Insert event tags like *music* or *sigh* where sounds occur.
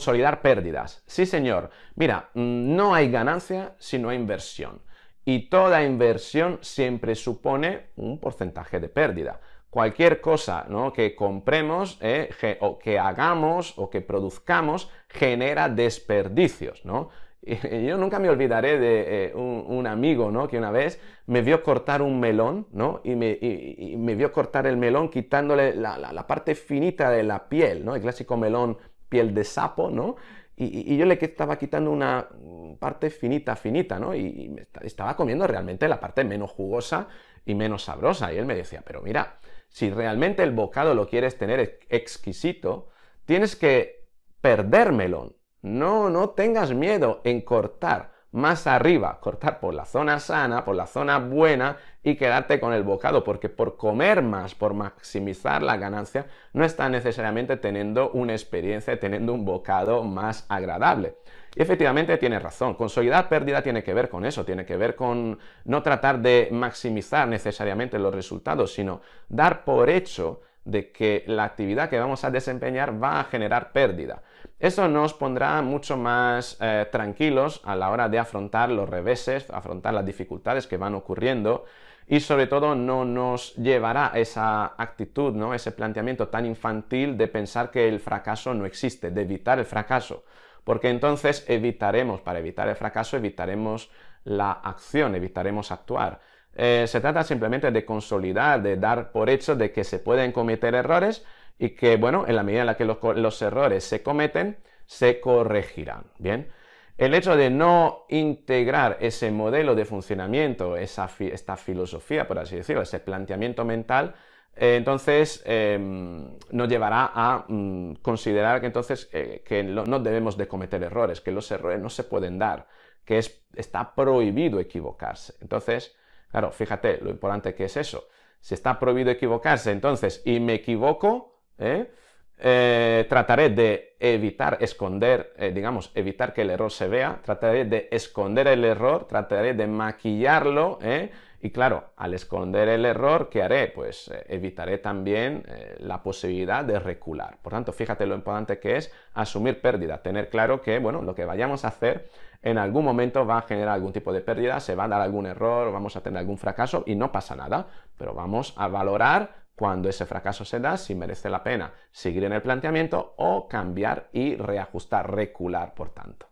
consolidar pérdidas. Sí, señor. Mira, mm, no hay ganancia si no hay inversión. Y toda inversión siempre supone un porcentaje de pérdida. Cualquier cosa ¿no? que compremos eh, o que hagamos o que produzcamos genera desperdicios, ¿no? *laughs* yo nunca me olvidaré de eh, un, amigo, ¿no? Que una vez me vio cortar un melón, ¿no? Y me, vio cortar el melón quitándole la, la, parte finita de la piel, ¿no? El clásico melón piel de sapo, ¿no? Y, yo le estaba quitando una parte finita, finita, ¿no? Y, estaba comiendo realmente la parte menos jugosa y menos sabrosa. Y él me decía, pero mira, si realmente el bocado lo quieres tener exquisito, tienes que perdérmelo. No, no tengas miedo en cortar más arriba, cortar por la zona sana, por la zona buena y quedarte con el bocado, porque por comer más, por maximizar la ganancia, no estás necesariamente teniendo una experiencia, teniendo un bocado más agradable. Y efectivamente tiene razón, consolidar pérdida tiene que ver con eso, tiene que ver con no tratar de maximizar necesariamente los resultados, sino dar por hecho de que la actividad que vamos a desempeñar va a generar pérdida. Eso nos pondrá mucho más eh, tranquilos a la hora de afrontar los reveses, afrontar las dificultades que van ocurriendo y sobre todo no nos llevará esa actitud, ¿no? ese planteamiento tan infantil de pensar que el fracaso no existe, de evitar el fracaso, porque entonces evitaremos, para evitar el fracaso, evitaremos la acción, evitaremos actuar. Eh, se trata simplemente de consolidar, de dar por hecho de que se pueden cometer errores y que, bueno, en la medida en la que los, errores se cometen, se corregirán. Bien. El hecho de no integrar ese modelo de funcionamiento, esa esta filosofía, por así decirlo, ese planteamiento mental, eh, entonces em, nos llevará a mm, considerar que entonces eh, que no debemos de cometer errores, que los errores no se pueden dar, que está prohibido equivocarse. Entonces, Claro, fíjate lo importante que es eso. Si está prohibido equivocarse, entonces, y me equivoco, ¿eh? Eh, trataré de evitar esconder, eh, digamos, evitar que el error se vea, trataré de esconder el error, trataré de maquillarlo, ¿eh? y claro, al esconder el error, ¿qué haré? Pues evitaré también la posibilidad de recular. Por tanto, fíjate lo importante que es asumir pérdida, tener claro que, bueno, lo que vayamos a hacer en algún momento va a generar algún tipo de pérdida, se va a dar algún error, vamos a tener algún fracaso y no pasa nada, pero vamos a valorar cuando ese fracaso se da, si merece la pena seguir en el planteamiento o cambiar y reajustar, recular, por tanto.